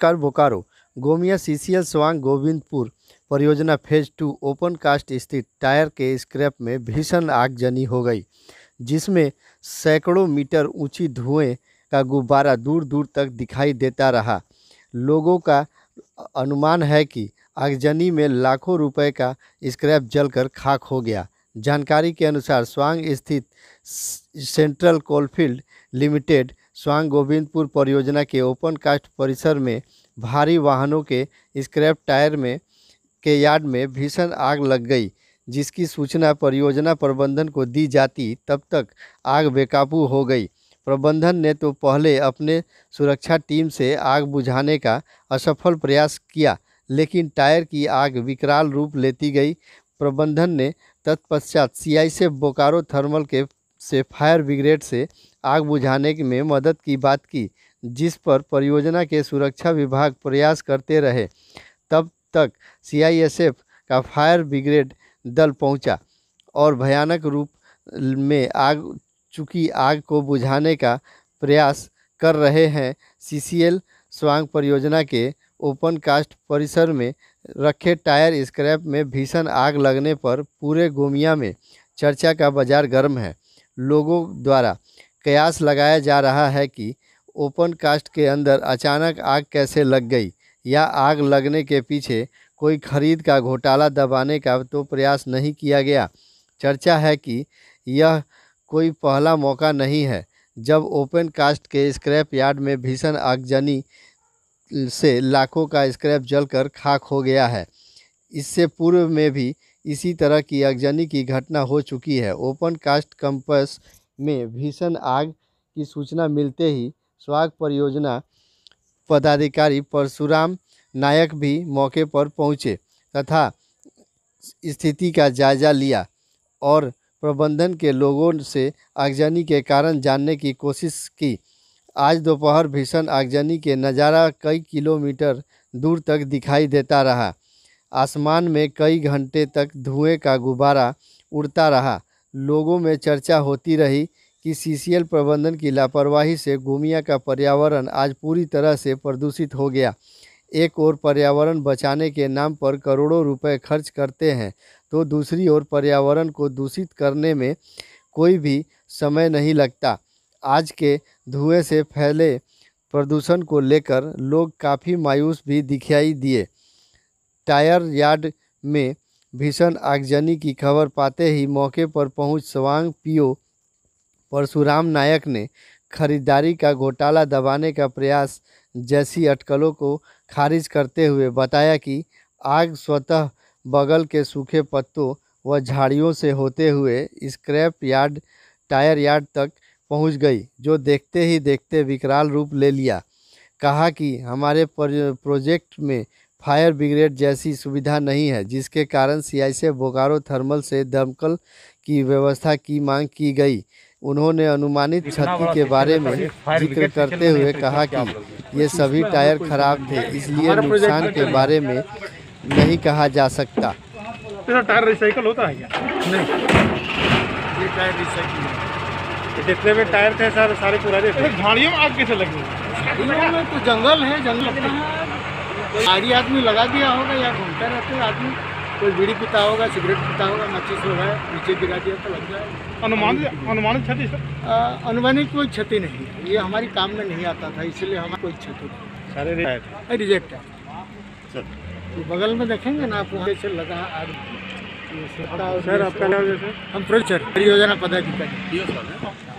कर बोकारो गोमिया सीसीएल स्वांग गोविंदपुर परियोजना phase two open cast स्थित टायर के स्क्रैप में भीषण आगजनी हो गई जिसमें सैकड़ों मीटर ऊंची धुएं का गुब्बारा दूर दूर तक दिखाई देता रहा लोगों का अनुमान है कि आगजनी में लाखों रुपए का स्क्रैप जलकर खाक हो गया जानकारी के अनुसार स्वांग स्थित सेंट्रल कोलफील्ड लिमिटेड स्वांग गोविंदपुर परियोजना के ओपन कास्ट परिसर में भारी वाहनों के स्क्रैप टायर में के यार्ड में भीषण आग लग गई जिसकी सूचना परियोजना प्रबंधन को दी जाती तब तक आग बेकाबू हो गई प्रबंधन ने तो पहले अपने सुरक्षा टीम से आग बुझाने का असफल प्रयास किया लेकिन टायर की आग विकराल रूप लेती गई प्रबंधन ने तत्पश्चात सीआई से बोकारो थर्मल के से फायर ब्रिगेड से आग बुझाने में मदद की बात की जिस पर परियोजना के सुरक्षा विभाग प्रयास करते रहे तब तक सीआईएसएफ का फायर ब्रिगेड दल पहुंचा और भयानक रूप में आग चुकी आग को बुझाने का प्रयास कर रहे हैं सीसीएल स्वांग परियोजना के ओपन कास्ट परिसर में रखे टायर स्क्रैप में भीषण आग लगने पर पूरे गोमिया में चर्चा का बाजार गर्म है लोगों द्वारा कयास लगाया जा रहा है कि ओपन कास्ट के अंदर अचानक आग कैसे लग गई या आग लगने के पीछे कोई खरीद का घोटाला दबाने का तो प्रयास नहीं किया गया चर्चा है कि यह कोई पहला मौका नहीं है जब ओपन कास्ट के स्क्रैप यार्ड में भीषण आगजनी से लाखों का स्क्रैप जलकर खाक हो गया है इससे पूर्व में भी इसी तरह की आगजनी की घटना हो चुकी है ओपन कास्ट कैंपस में भीषण आग की सूचना मिलते ही स्वाग परियोजना पदाधिकारी परशुराम नायक भी मौके पर पहुंचे तथा स्थिति का जायजा लिया और प्रबंधन के लोगों से आगजनी के कारण जानने की कोशिश की आज दोपहर भीषण आगजनी के नज़ारा कई किलोमीटर दूर तक दिखाई देता रहा आसमान में कई घंटे तक धुएं का गुब्बारा उड़ता रहा लोगों में चर्चा होती रही कि सीसीएल प्रबंधन की लापरवाही से गोमिया का पर्यावरण आज पूरी तरह से प्रदूषित हो गया एक ओर पर्यावरण बचाने के नाम पर करोड़ों रुपए खर्च करते हैं तो दूसरी ओर पर्यावरण को दूषित करने में कोई भी समय नहीं लगता आज के धुएं से फैले प्रदूषण को लेकर लोग काफ़ी मायूस भी दिखाई दिए टायर यार्ड में भीषण आगजनी की खबर पाते ही मौके पर पहुंच स्वांग पीओ परशुराम नायक ने खरीदारी का घोटाला दबाने का प्रयास जैसी अटकलों को खारिज करते हुए बताया कि आग स्वतः बगल के सूखे पत्तों व झाड़ियों से होते हुए स्क्रैप यार्ड टायर यार्ड तक पहुंच गई जो देखते ही देखते विकराल रूप ले लिया कहा कि हमारे प्रोजेक्ट में फायर ब्रिगेड जैसी सुविधा नहीं है जिसके कारण सीआई से बोकारो थर्मल से दमकल की व्यवस्था की मांग की गई उन्होंने अनुमानित क्षति के बारे में जिक्र करते हुए कहा कि ये सभी टायर खराब थे इसलिए नुकसान के बारे में नहीं कहा जा सकता तो टायर रिसाइकल होता है क्या नहीं ये टायर रिसाइकल जितने भी टायर थे सर सारे पुराने थे झाड़ियों में आग कैसे लगी तो जंगल है जंगल आदि आदमी लगा दिया होगा या घूमता रहते आदमी कोई बीड़ी पीता होगा सिगरेट पीता होगा मच्छी माचिस होगा नीचे गिरा दिया तो लग जाएगा अनुमान अनुमानित क्षति अनुमानित कोई क्षति नहीं है ये हमारी काम में नहीं आता था इसलिए हमारी कोई क्षति नहीं रिजेक्ट है तो बगल में देखेंगे ना आप वहाँ से लगा सर आपका नाम हम प्रोचर परियोजना पदाधिकारी